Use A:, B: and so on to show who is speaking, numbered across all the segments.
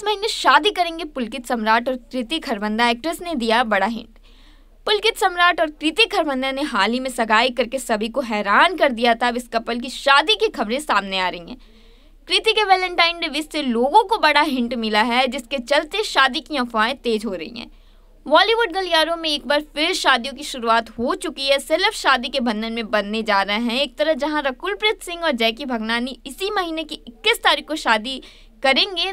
A: इस महीने शादी करेंगे पुलकित सम्राट और कृति खरबंदा एक्ट्रेस ने दिया बड़ा हिंट पुलकित सम्राट और कृति खरबंदा ने हाल ही में सगाई करके सभी को हैरान कर दिया था अब इस कपल की शादी की खबरें सामने आ रही हैं कृति के वैलेंटाइन डे विश से लोगों को बड़ा हिंट मिला है जिसके चलते शादी की अफवाहें तेज हो रही हैं बॉलीवुड गलियारों में एक बार फिर शादियों की शुरुआत हो चुकी है सेलेब शादी के बंधन में बनने जा रहे हैं एक तरह जहां रकुलप्रीत सिंह और जैकी भगनानी इसी महीने की 21 तारीख को शादी करेंगे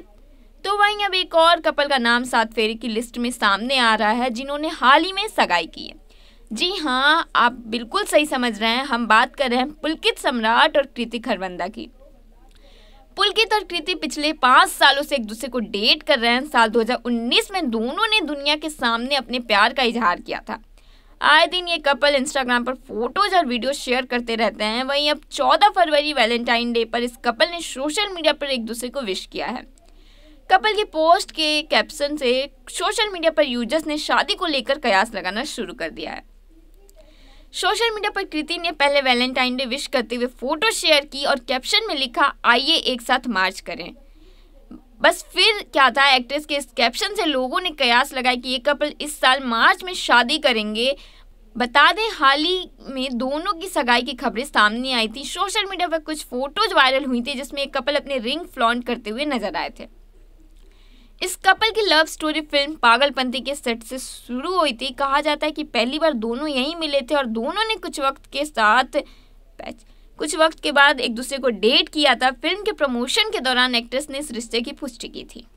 A: तो वहीं अब एक और कपल का नाम सात फेरे की लिस्ट में सामने आ रहा है जिन्होंने हाल ही में सगाई की है जी हाँ आप बिल्कुल सही समझ रहे हैं हम बात कर रहे हैं पुलकित सम्राट और कृति खरबंदा की पुलकित और कृति पिछले पाँच सालों से एक दूसरे को डेट कर रहे हैं साल 2019 में दोनों ने दुनिया के सामने अपने प्यार का इजहार किया था आए दिन ये कपल इंस्टाग्राम पर फोटोज और वीडियो शेयर करते रहते हैं वहीं अब 14 फरवरी वैलेंटाइन डे पर इस कपल ने सोशल मीडिया पर एक दूसरे को विश किया है कपल की पोस्ट के कैप्शन से सोशल मीडिया पर यूजर्स ने शादी को लेकर कयास लगाना शुरू कर दिया है सोशल मीडिया पर कृति ने पहले वैलेंटाइन डे विश करते हुए फोटो शेयर की और कैप्शन में लिखा आइए एक साथ मार्च करें बस फिर क्या था एक्ट्रेस के इस कैप्शन से लोगों ने कयास लगाया कि ये कपल इस साल मार्च में शादी करेंगे बता दें हाल ही में दोनों की सगाई की खबरें सामने आई थी सोशल मीडिया पर कुछ फोटोज वायरल हुई थी जिसमें एक कपल अपने रिंग फ्लॉन्ट करते हुए नजर आए थे इस कपल की लव स्टोरी फिल्म पागलपंती के सेट से शुरू हुई थी कहा जाता है कि पहली बार दोनों यहीं मिले थे और दोनों ने कुछ वक्त के साथ कुछ वक्त के बाद एक दूसरे को डेट किया था फिल्म के प्रमोशन के दौरान एक्ट्रेस ने इस रिश्ते की पुष्टि की थी